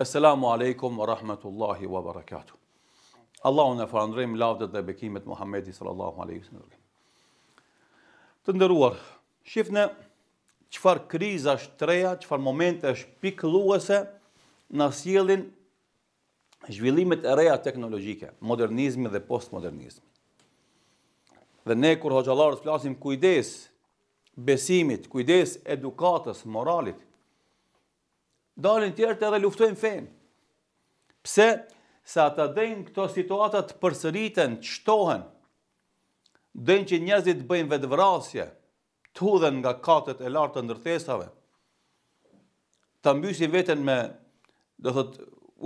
Assalamu alaikum wa rahmatullahi wa barakatuh. Allahu në farandrejmë lavdët dhe bekimet Muhammedi sallallahu alaihi sallallahu Të ndëruar, shifënë qëfar kriza është treja, qëfar momente është pikëluese në asjelin zhvillimet e reja teknologjike, modernizmi dhe postmodernizmi. Dhe ne, kur hoqalarës, flasim kujdes besimit, kujdes edukatës, moralit, dalin të edhe luftojnë fen. Pse? Sa ata dhein këto situata të përsëriten, shtohen, Dhein që njerëzit bëjnë vetvrasje, të hudhen nga katet e lartë të ndërtesave. Ta mbysin veten me, do thot,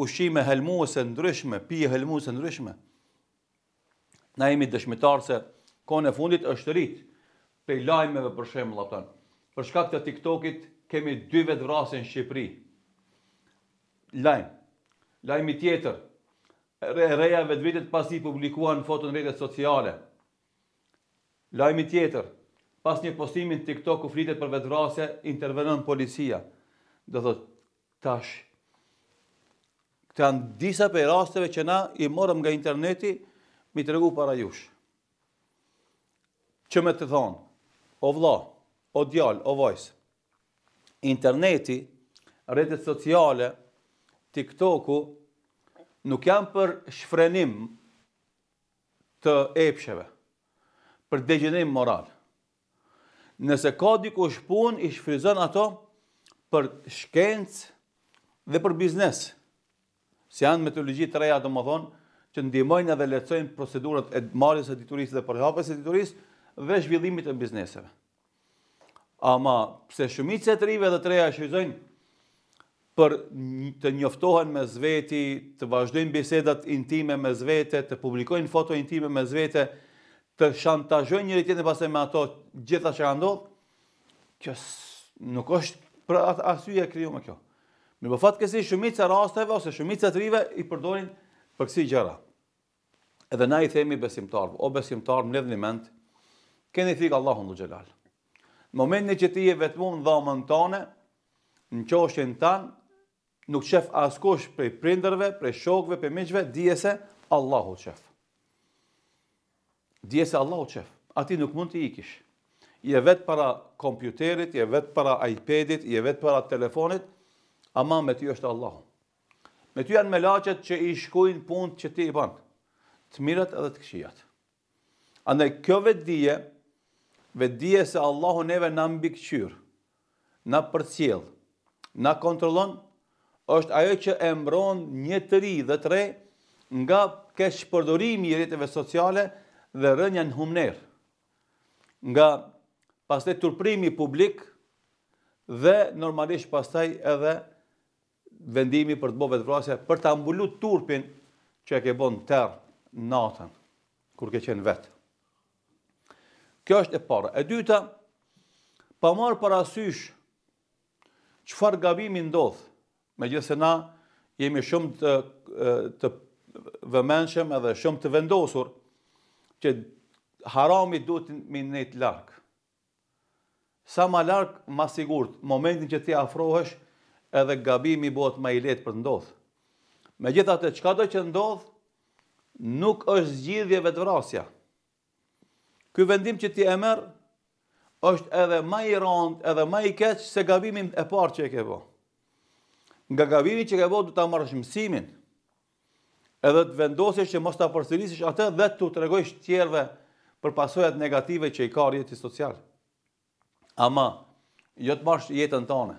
ushqime helmuese ndryshme, pije helmuese ndryshme. Na jemi dëshmitarë se kone fundit është rritë, pe lajmeve për shemë, atë. Për shkak të TikTokit kemi dy vetvrasje në Shqipëri lajm. Lajmi tjetër, vetë reja pas pasi publikuan në foton rrjetet sociale. Lajmi tjetër, pas një postimin në TikTok u flitet për vetvrasje, intervenon policia. Do thot, tash, këta janë disa për rasteve që na i morëm nga interneti, mi të regu para jush. Që me të thonë, o vla, o djal, o vojs, interneti, rrjetet sociale, TikToku nuk janë për shfrenim të epsheve, për degjenim moral. Nëse ka dikush shpun, i shfrizon ato për shkencë dhe për biznes. Si janë metodologji të reja, do më thonë, që ndimojnë edhe lecojnë procedurat e marjes e diturisë dhe përhapës e diturisë dhe zhvillimit e bizneseve. Ama, pse shumit se të rive dhe të reja shfrizojnë, për të njoftohen me zveti, të vazhdojnë bisedat intime me zvete, të publikojnë foto intime me zvete, të shantazhojnë njëri tjetën pasaj me ato gjitha që ka kjo nuk është për atë asyje kriju me kjo. Në po për kësi shumica rasteve ose shumica të rive i përdorin për kësi gjera. Edhe na i themi besimtarë, o besimtarë, më një mend, keni thikë Allahun dhe gjelalë. Në momentin që ti e vetëm në dhamën tane, në qoshen tanë, nuk qef askosh prej prinderve, prej shokve, prej meqve, dje se Allahu qef. Dje se Allahu qef. Ati nuk mund të ikish. Je vetë para kompjuterit, je vetë para iPadit, je vetë para telefonit, ama me ty është Allahu. Me ty janë me lachet që i shkujnë punët që ti i banë. Të mirët edhe të këshijat. Andaj, kjo vetë dije, vet dije se Allahu neve në mbi këqyrë, në përcjelë, në kontrolonë, është ajo që e mbron një të ri dhe tre nga kesh përdorimi i rrjeteve sociale dhe rënja në humner. Nga pastaj turprimi publik dhe normalisht pastaj edhe vendimi për të bo vetëvrasja, për të ambullu turpin që e ke bon tërë natën, kur ke qenë vetë. Kjo është e para. E dyta, pa marë parasysh, qëfar gabimi ndodh me gjithë se na jemi shumë të, të vëmenshëm edhe shumë të vendosur, që harami du të minit larkë. Sa ma larkë, ma sigurët, momentin që ti afrohesh, edhe gabimi botë ma i letë për të ndodhë. Me gjithë atë të qka do që ndodhë, nuk është zgjidhje vetë vrasja. Ky vendim që ti e merë, është edhe ma i rëndë, edhe ma i keqë, se gabimin e parë që e ke Po nga gavimi që ke vot do ta marrësh mësimin. Edhe të vendosesh që mos ta përsërisësh atë dhe të tregosh të tjerëve për pasojat negative që i ka rjeti social. Ama jo të marrësh jetën tonë.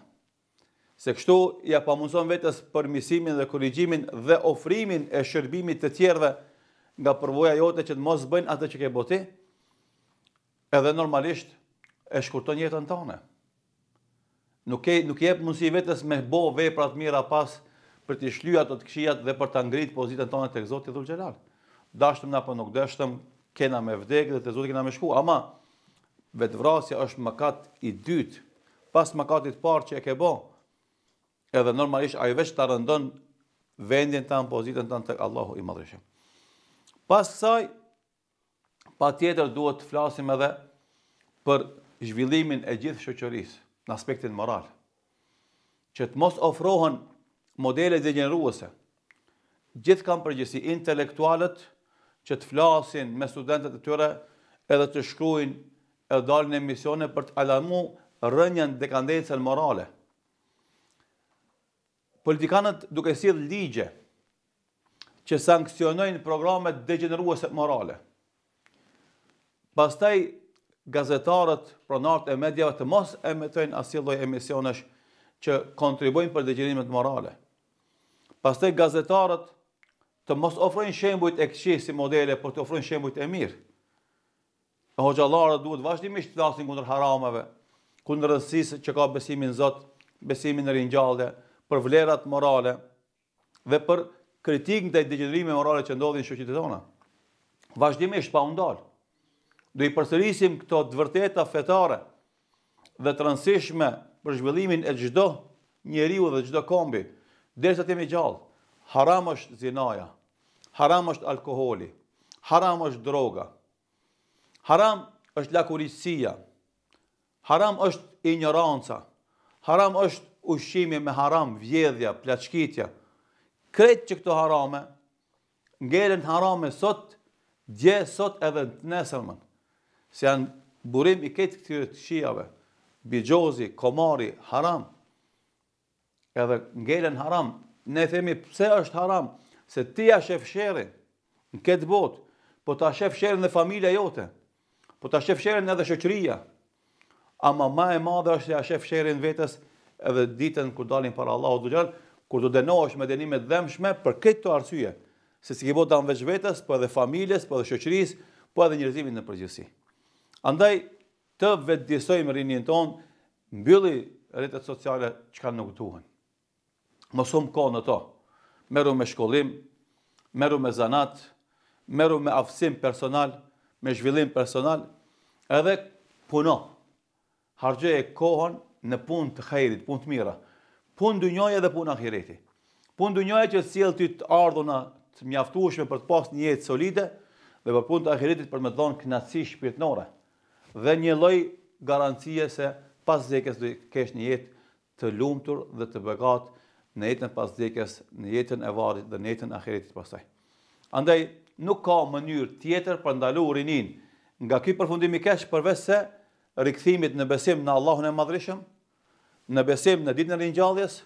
Se kështu ja pamundson vetes për mësimin dhe korrigjimin dhe ofrimin e shërbimit të tjerëve nga përvoja jote që të mos bëjnë atë që ke boti, edhe normalisht e shkurton jetën tonë nuk e nuk jep mundësi vetes me bë vepra të mira pas për të shlyer ato të këqija dhe për ta ngritur pozitën tonë tek Zoti Dhul Xhelal. Dashëm na po nuk dashëm, kena me vdekje dhe te Zoti kena me shku, ama vetvrasja është mëkat i dyt, pas mëkatit të parë që e ke bë. Edhe normalisht ai vetë ta rëndon vendin tan pozitën tan tek Allahu i Madhësh. Pas kësaj patjetër duhet të flasim edhe për zhvillimin e gjithë shoqërisë në aspektin moral. Që të mos ofrohen modele dhe gjenruese. Gjithë kam përgjësi intelektualet që të flasin me studentet e tyre edhe të shkruin e dalin emisione për të alamu rënjën dekandencën morale. Politikanët duke si dhe ligje që sankcionojnë programet degeneruese morale. Pastaj gazetarët, pronartë e medjave të mos emetojnë asiloj emisionesh që kontribuin për dëgjërimet morale. Pastaj gazetarët të mos ofrojnë shembujt e këqij si modele për të ofrojnë shembujt e mirë. Po hoxhallarët duhet vazhdimisht të flasin kundër haramave, kundër rësisë që ka besimin në Zot, besimin në ringjallje, për vlerat morale dhe për kritikën ndaj dëgjërimeve morale që ndodhin në shoqëtitë tona. Vazhdimisht pa u ndalë do i përsërisim këto dëvërteta fetare dhe të rëndësishme për zhvillimin e gjdo njeriu dhe gjdo kombi, dherës të jemi gjallë, haram është zinaja, haram është alkoholi, haram është droga, haram është lakurisia, haram është ignoranca, haram është ushqimi me haram, vjedhja, plaçkitja. Kretë që këto harame, ngelen harame sot, dje sot edhe të nesërmën. Se janë burim i ketë këtë të shijave, bigjozi, komari, haram, edhe ngelen haram, ne themi pse është haram, se ti a shef shere në këtë botë, po ta shef shere në familja jote, po ta shef shere në edhe shëqëria, ama ma e madhe është se a shef shere në vetës edhe ditën kur dalin para Allahu dhe gjallë, kur të denohesh me denimet të dhemshme për këtë të arsye, se si ki bo danë veç vetës, po edhe familjes, po edhe shëqëris, po edhe njërzimin në përgjësi. Andaj, të vetëdjesojmë rinjën tonë, mbylli rritet sociale që kanë nuk duhen. Mosum ka në to. Meru me shkollim, meru me zanat, meru me afsim personal, me zhvillim personal, edhe puno. e kohën në pun të kajrit, pun të mira. Pun dënjoje dhe pun ahireti. Pun dunjoje që cilë ty të ardhuna të mjaftushme për të pas një jetë solide dhe për pun të ahiretit për me dhonë knatësi shpirtnore dhe një loj garancije se pas zekes dhe kesh një jetë të lumëtur dhe të begat në jetën pas zekes, në jetën e varit dhe në jetën e pasaj. Andaj, nuk ka mënyrë tjetër për ndalu u rinin nga ky përfundimi kesh përves se rikëthimit në besim në Allahun e madrishëm, në besim në ditë në rinjalljes,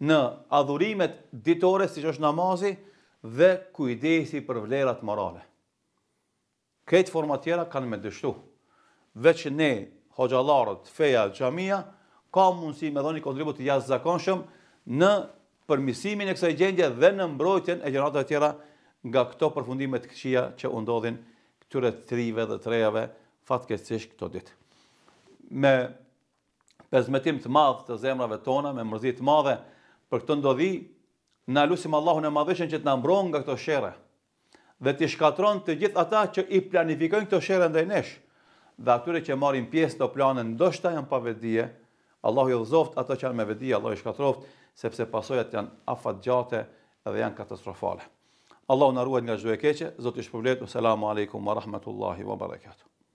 në adhurimet ditore si që është namazi dhe kujdesi për vlerat morale. Këtë format tjera kanë me dështu veç ne, hoxalarët, feja, gjamia, ka mundësi me dhoni kontribut të jasë zakonshëm në përmisimin e kësaj gjendje dhe në mbrojtjen e gjeratët tjera nga këto përfundimet këqia që undodhin këtyre trive dhe trejave fatkesish këto ditë. Me pezmetim të madhë të zemrave tona, me mërzit të madhe për këto ndodhi, në lusim Allahun e madhëshen që të nëmbron nga këto shere dhe të shkatron të gjithë ata që i planifikojnë këto shere ndaj neshë dhe atyre që marrin pjesë të planën, ndoshta janë pa vedije, Allahu i dhëzoft ato që janë me vedije, Allahu i shkatroft, sepse pasojat janë afat gjate dhe janë katastrofale. Allahu na ruaj nga zhjo e keqe, Zoti ju shpërbletu, Selamun alejkum wa rahmatullahi wa barakatuh.